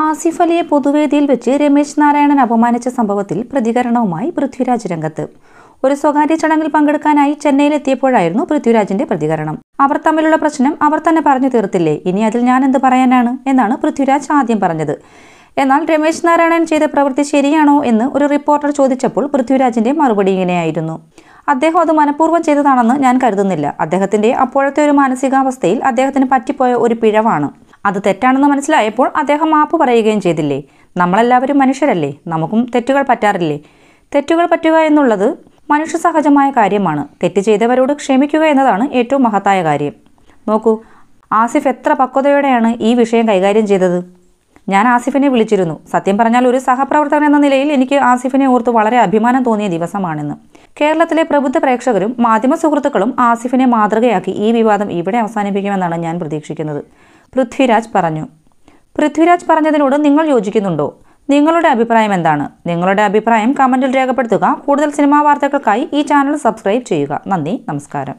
ആസിഫ് അലിയെ പൊതുവേദിയിൽ വെച്ച് രമേശ് നാരായണൻ അപമാനിച്ച സംഭവത്തിൽ പ്രതികരണവുമായി പൃഥ്വിരാജ് രംഗത്ത് ഒരു സ്വകാര്യ ചടങ്ങിൽ പങ്കെടുക്കാനായി ചെന്നൈയിൽ എത്തിയപ്പോഴായിരുന്നു പൃഥ്വിരാജിന്റെ പ്രതികരണം അവർ തമ്മിലുള്ള പ്രശ്നം അവർ തന്നെ പറഞ്ഞു തീർത്തില്ലേ ഇനി അതിൽ ഞാൻ എന്ത് പറയാനാണ് എന്നാണ് പൃഥ്വിരാജ് ആദ്യം പറഞ്ഞത് എന്നാൽ രമേശ് നാരായണൻ ചെയ്ത പ്രവൃത്തി ശരിയാണോ എന്ന് ഒരു റിപ്പോർട്ടർ ചോദിച്ചപ്പോൾ പൃഥ്വിരാജിന്റെ മറുപടി ഇങ്ങനെയായിരുന്നു അദ്ദേഹം അത് മനഃപൂർവ്വം ചെയ്തതാണെന്ന് ഞാൻ കരുതുന്നില്ല അദ്ദേഹത്തിന്റെ അപ്പോഴത്തെ ഒരു മാനസികാവസ്ഥയിൽ അദ്ദേഹത്തിന് പറ്റിപ്പോയ ഒരു പിഴവാണ് അത് തെറ്റാണെന്ന് മനസ്സിലായപ്പോൾ അദ്ദേഹം മാപ്പ് പറയുകയും ചെയ്തില്ലേ നമ്മളെല്ലാവരും മനുഷ്യരല്ലേ നമുക്കും തെറ്റുകൾ പറ്റാറില്ലേ തെറ്റുകൾ പറ്റുക എന്നുള്ളത് മനുഷ്യ സഹജമായ കാര്യമാണ് തെറ്റ് ചെയ്തവരോട് ക്ഷമിക്കുക എന്നതാണ് ഏറ്റവും മഹത്തായ കാര്യം നോക്കൂ ആസിഫ് എത്ര പക്വതയോടെയാണ് ഈ വിഷയം കൈകാര്യം ചെയ്തത് ഞാൻ ആസിഫിനെ വിളിച്ചിരുന്നു സത്യം പറഞ്ഞാൽ ഒരു സഹപ്രവർത്തകൻ എന്ന നിലയിൽ എനിക്ക് ആസിഫിനെ ഓർത്ത് വളരെ അഭിമാനം തോന്നിയ ദിവസമാണെന്ന് കേരളത്തിലെ പ്രബുദ്ധ പ്രേക്ഷകരും മാധ്യമ സുഹൃത്തുക്കളും ആസിഫിനെ മാതൃകയാക്കി ഈ വിവാദം ഇവിടെ അവസാനിപ്പിക്കുമെന്നാണ് ഞാൻ പ്രതീക്ഷിക്കുന്നത് പൃഥ്വിരാജ് പറഞ്ഞു പൃഥ്വിരാജ് പറഞ്ഞതിനോട് നിങ്ങൾ യോജിക്കുന്നുണ്ടോ നിങ്ങളുടെ അഭിപ്രായം എന്താണ് നിങ്ങളുടെ അഭിപ്രായം കമൻറ്റിൽ രേഖപ്പെടുത്തുക കൂടുതൽ സിനിമാ വാർത്തകൾക്കായി ഈ ചാനൽ സബ്സ്ക്രൈബ് ചെയ്യുക നന്ദി നമസ്കാരം